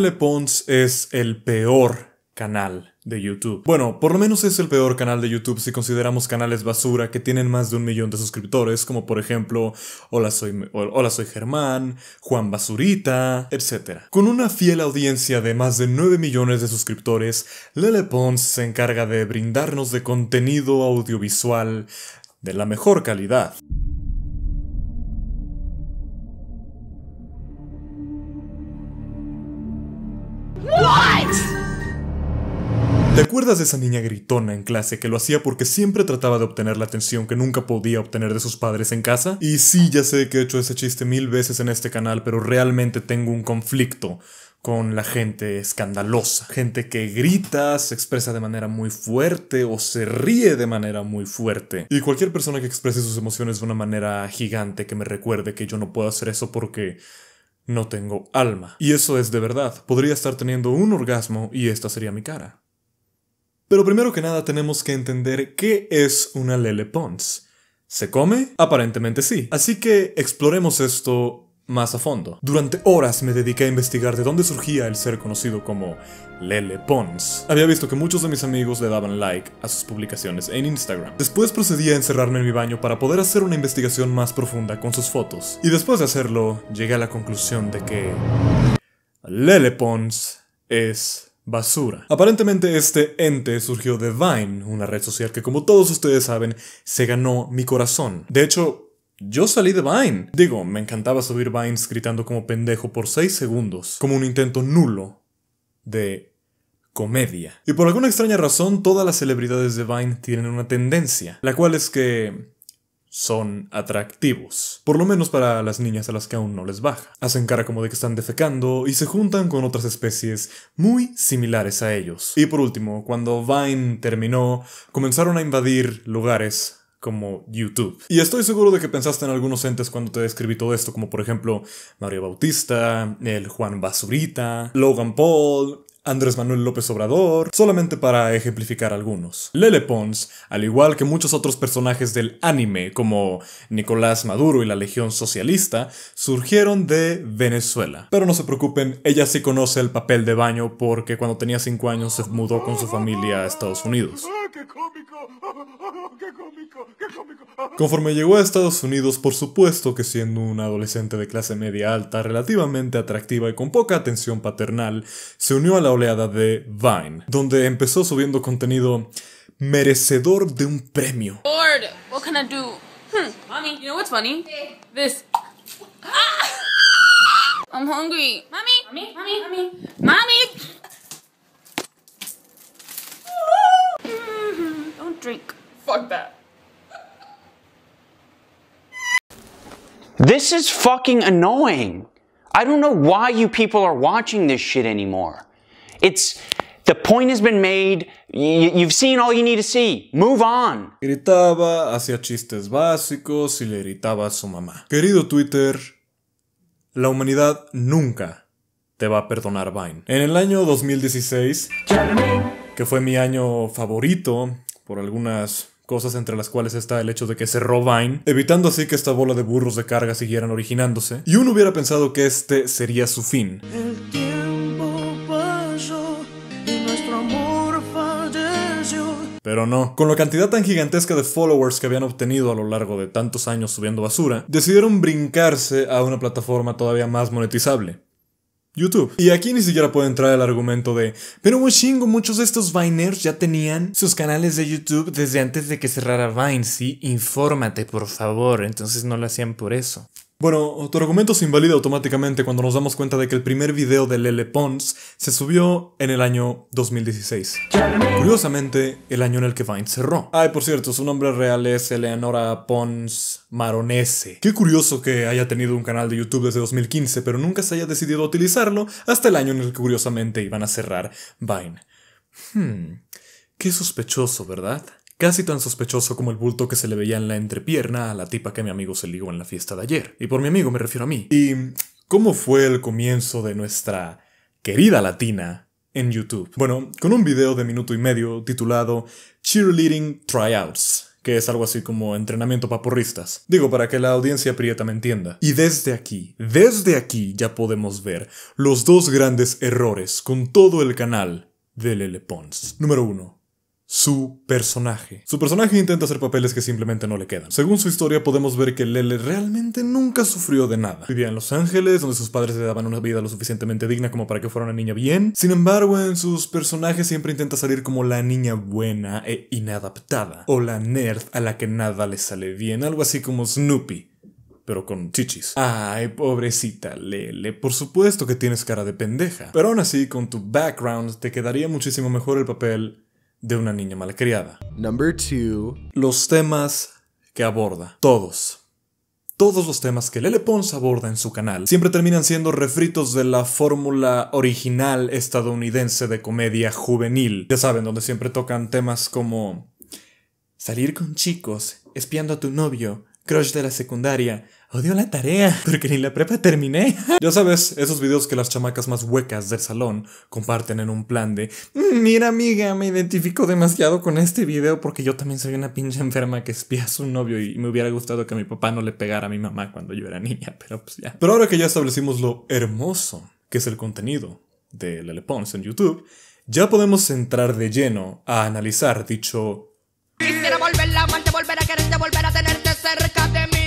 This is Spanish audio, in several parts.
Le Pons es el peor canal de YouTube. Bueno, por lo menos es el peor canal de YouTube si consideramos canales basura que tienen más de un millón de suscriptores, como por ejemplo Hola soy, Hola soy Germán, Juan Basurita, etc. Con una fiel audiencia de más de 9 millones de suscriptores, Lele Pons se encarga de brindarnos de contenido audiovisual de la mejor calidad. de esa niña gritona en clase que lo hacía porque siempre trataba de obtener la atención que nunca podía obtener de sus padres en casa? Y sí, ya sé que he hecho ese chiste mil veces en este canal, pero realmente tengo un conflicto con la gente escandalosa, gente que grita, se expresa de manera muy fuerte o se ríe de manera muy fuerte. Y cualquier persona que exprese sus emociones de una manera gigante que me recuerde que yo no puedo hacer eso porque no tengo alma. Y eso es de verdad. Podría estar teniendo un orgasmo y esta sería mi cara. Pero primero que nada tenemos que entender qué es una lele pons. ¿Se come? Aparentemente sí. Así que exploremos esto más a fondo. Durante horas me dediqué a investigar de dónde surgía el ser conocido como Lele Pons. Había visto que muchos de mis amigos le daban like a sus publicaciones en Instagram. Después procedí a encerrarme en mi baño para poder hacer una investigación más profunda con sus fotos. Y después de hacerlo, llegué a la conclusión de que Lele Pons es basura. Aparentemente este ente surgió de Vine, una red social que como todos ustedes saben, se ganó mi corazón. De hecho, yo salí de Vine. Digo, me encantaba subir Vines gritando como pendejo por 6 segundos, como un intento nulo de comedia. Y por alguna extraña razón, todas las celebridades de Vine tienen una tendencia, la cual es que son atractivos, por lo menos para las niñas a las que aún no les baja. Hacen cara como de que están defecando y se juntan con otras especies muy similares a ellos. Y por último, cuando Vine terminó, comenzaron a invadir lugares como YouTube. Y estoy seguro de que pensaste en algunos entes cuando te describí todo esto, como por ejemplo Mario Bautista, el Juan Basurita, Logan Paul, Andrés Manuel López Obrador, solamente para ejemplificar algunos. Lele Pons, al igual que muchos otros personajes del anime como Nicolás Maduro y la Legión Socialista, surgieron de Venezuela. Pero no se preocupen, ella sí conoce el papel de baño porque cuando tenía 5 años se mudó con su familia a Estados Unidos. Conforme llegó a Estados Unidos, por supuesto que siendo una adolescente de clase media alta, relativamente atractiva y con poca atención paternal, se unió a la oleada de Vine, donde empezó subiendo contenido merecedor de un premio. I'm hungry. mommy, mommy, mommy, mommy. Don't drink. Fuck that. This is fucking annoying. I don't know why you people are watching this shit anymore. It's the point has been made. You've seen all you need to see. Move on. Gritaba, hacía chistes básicos y le gritaba a su mamá. Querido Twitter, la humanidad nunca te va a perdonar Vine. En el año 2016, que fue mi año favorito por algunas cosas entre las cuales está el hecho de que cerró Vine, evitando así que esta bola de burros de carga siguieran originándose, y uno hubiera pensado que este sería su fin. Pero no, con la cantidad tan gigantesca de followers que habían obtenido a lo largo de tantos años subiendo basura, decidieron brincarse a una plataforma todavía más monetizable, YouTube. Y aquí ni siquiera puede entrar el argumento de, pero un muchos de estos Viners ya tenían sus canales de YouTube desde antes de que cerrara Vine, sí, infórmate por favor, entonces no lo hacían por eso. Bueno, tu argumento se invalida automáticamente cuando nos damos cuenta de que el primer video de Lele Pons se subió en el año 2016. Curiosamente, el año en el que Vine cerró. Ay, por cierto, su nombre real es Eleonora Pons Maronese. Qué curioso que haya tenido un canal de YouTube desde 2015, pero nunca se haya decidido a utilizarlo hasta el año en el que curiosamente iban a cerrar Vine. Hmm, qué sospechoso, ¿verdad? casi tan sospechoso como el bulto que se le veía en la entrepierna a la tipa que mi amigo se ligó en la fiesta de ayer. Y por mi amigo me refiero a mí. ¿Y cómo fue el comienzo de nuestra querida latina en YouTube? Bueno, con un video de minuto y medio titulado Cheerleading Tryouts que es algo así como entrenamiento para porristas. Digo, para que la audiencia prieta me entienda. Y desde aquí, desde aquí ya podemos ver los dos grandes errores con todo el canal de Lele Pons. Número uno su personaje. Su personaje intenta hacer papeles que simplemente no le quedan. Según su historia podemos ver que Lele realmente nunca sufrió de nada. Vivía en Los Ángeles, donde sus padres le daban una vida lo suficientemente digna como para que fuera una niña bien. Sin embargo, en sus personajes siempre intenta salir como la niña buena e inadaptada, o la nerd a la que nada le sale bien, algo así como Snoopy pero con chichis. Ay, pobrecita Lele, por supuesto que tienes cara de pendeja. Pero aún así, con tu background, te quedaría muchísimo mejor el papel de una niña malcriada. Number 2 Los temas que aborda. Todos. Todos los temas que Lele Pons aborda en su canal siempre terminan siendo refritos de la fórmula original estadounidense de comedia juvenil. Ya saben, donde siempre tocan temas como salir con chicos, espiando a tu novio, crush de la secundaria, Odio la tarea, porque ni la prepa terminé. Ya sabes, esos videos que las chamacas más huecas del salón comparten en un plan de mm, Mira amiga, me identifico demasiado con este video porque yo también soy una pinche enferma que espía a su novio y me hubiera gustado que mi papá no le pegara a mi mamá cuando yo era niña, pero pues ya. Pero ahora que ya establecimos lo hermoso que es el contenido de Lele Pons en YouTube, ya podemos entrar de lleno a analizar dicho... Quisiera volver la amarte, volver a quererte, volver a tenerte cerca de mí.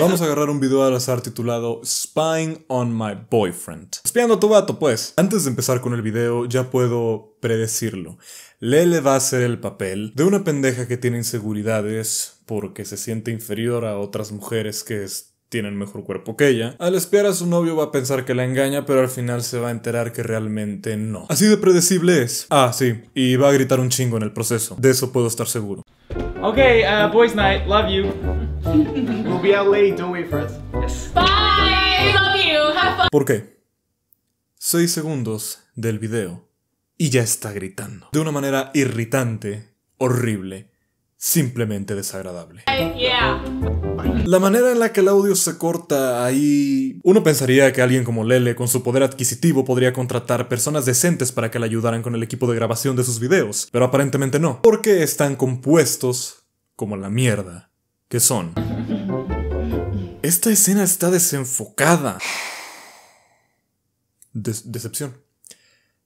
Vamos a agarrar un video al azar titulado Spying on My Boyfriend. Espiando a tu vato, pues. Antes de empezar con el video, ya puedo predecirlo. Lele va a hacer el papel de una pendeja que tiene inseguridades porque se siente inferior a otras mujeres que tienen mejor cuerpo que ella. Al espiar a su novio va a pensar que la engaña, pero al final se va a enterar que realmente no. Así de predecible es. Ah, sí, y va a gritar un chingo en el proceso. De eso puedo estar seguro. Ok, uh, boys night, love you. ¿Por qué? Seis segundos del video y ya está gritando. De una manera irritante, horrible, simplemente desagradable. La manera en la que el audio se corta ahí... Uno pensaría que alguien como Lele, con su poder adquisitivo, podría contratar personas decentes para que le ayudaran con el equipo de grabación de sus videos, pero aparentemente no, porque están compuestos como la mierda que son... Esta escena está desenfocada. De decepción.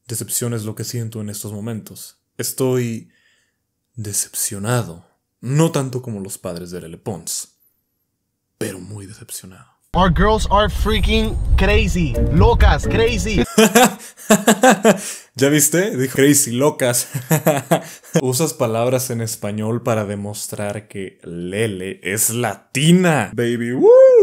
Decepción es lo que siento en estos momentos. Estoy decepcionado. No tanto como los padres de Lele Pons, pero muy decepcionado. Our girls are freaking crazy, locas, crazy. ¿Ya viste? Dijo crazy, locas. Usas palabras en español para demostrar que Lele es latina. Baby,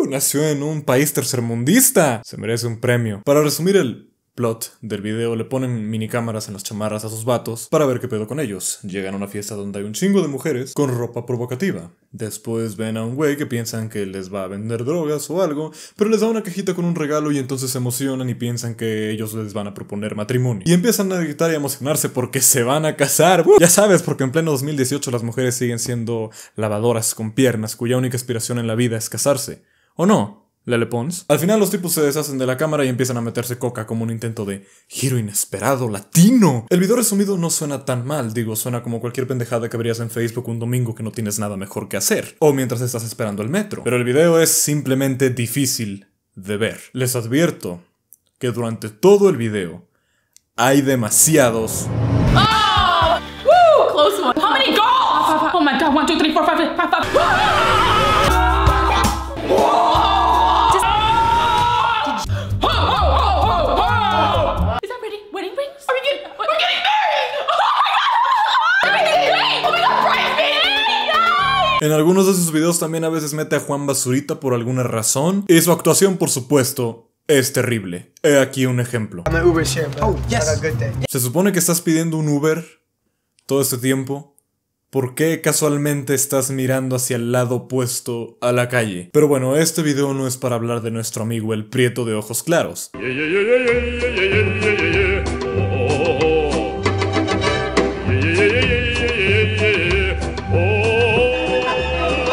nació en un país tercermundista. Se merece un premio. Para resumir el plot del video le ponen minicámaras en las chamarras a sus vatos para ver qué pedo con ellos. Llegan a una fiesta donde hay un chingo de mujeres con ropa provocativa. Después ven a un güey que piensan que les va a vender drogas o algo, pero les da una cajita con un regalo y entonces se emocionan y piensan que ellos les van a proponer matrimonio. Y empiezan a gritar y emocionarse porque se van a casar. Ya sabes, porque en pleno 2018 las mujeres siguen siendo lavadoras con piernas cuya única aspiración en la vida es casarse. ¿O no? Lele Pons. Al final los tipos se deshacen de la cámara y empiezan a meterse coca como un intento de giro inesperado latino. El video resumido no suena tan mal, digo, suena como cualquier pendejada que verías en Facebook un domingo que no tienes nada mejor que hacer, o mientras estás esperando el metro. Pero el video es simplemente difícil de ver. Les advierto que durante todo el video hay demasiados... Oh! Close one. How many goals? Oh my god, En algunos de sus videos también a veces mete a Juan Basurita por alguna razón. Y su actuación, por supuesto, es terrible. He aquí un ejemplo. Se supone que estás pidiendo un Uber todo este tiempo. ¿Por qué casualmente estás mirando hacia el lado opuesto a la calle? Pero bueno, este video no es para hablar de nuestro amigo el Prieto de Ojos Claros.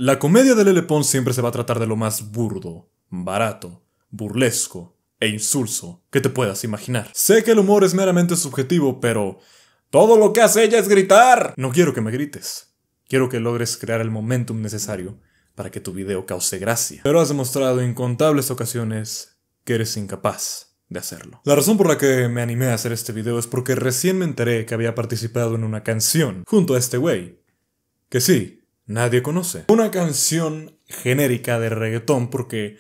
La comedia de Lele Pons siempre se va a tratar de lo más burdo, barato, burlesco e insulso que te puedas imaginar. Sé que el humor es meramente subjetivo, pero todo lo que hace ella es gritar. No quiero que me grites. Quiero que logres crear el momentum necesario para que tu video cause gracia. Pero has demostrado en incontables ocasiones que eres incapaz de hacerlo. La razón por la que me animé a hacer este video es porque recién me enteré que había participado en una canción junto a este güey. Que sí, nadie conoce. Una canción genérica de reggaetón porque...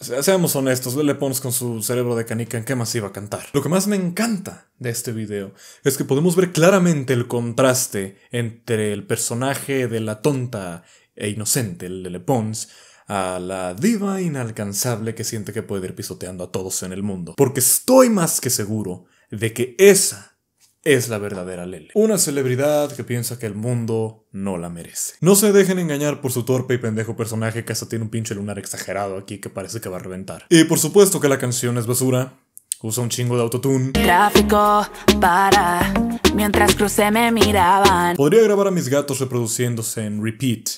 Seamos honestos, le Pons con su cerebro de canica en qué más iba a cantar. Lo que más me encanta de este video es que podemos ver claramente el contraste entre el personaje de la tonta e inocente, el Le Pons, a la diva inalcanzable que siente que puede ir pisoteando a todos en el mundo. Porque estoy más que seguro de que esa es la verdadera Lele. Una celebridad que piensa que el mundo no la merece. No se dejen engañar por su torpe y pendejo personaje que hasta tiene un pinche lunar exagerado aquí que parece que va a reventar. Y por supuesto que la canción es basura. Usa un chingo de autotune. Tráfico para mientras crucé me miraban. Podría grabar a mis gatos reproduciéndose en repeat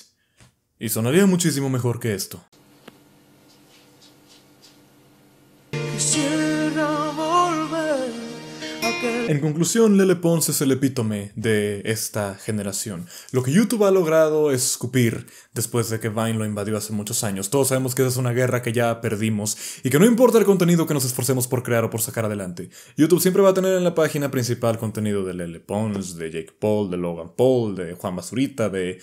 y sonaría muchísimo mejor que esto. En conclusión, Lele Pons es el epítome de esta generación. Lo que YouTube ha logrado es escupir después de que Vine lo invadió hace muchos años. Todos sabemos que esa es una guerra que ya perdimos y que no importa el contenido que nos esforcemos por crear o por sacar adelante. YouTube siempre va a tener en la página principal contenido de Lele Pons, de Jake Paul, de Logan Paul, de Juan Basurita, de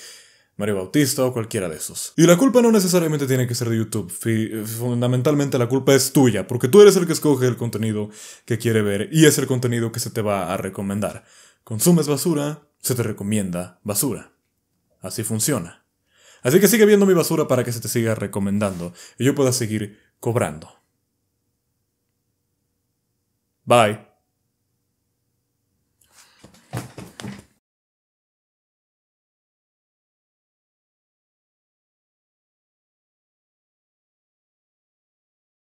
Mario Bautista o cualquiera de esos. Y la culpa no necesariamente tiene que ser de YouTube. Eh, fundamentalmente la culpa es tuya, porque tú eres el que escoge el contenido que quiere ver y es el contenido que se te va a recomendar. Consumes basura, se te recomienda basura. Así funciona. Así que sigue viendo mi basura para que se te siga recomendando y yo pueda seguir cobrando. Bye.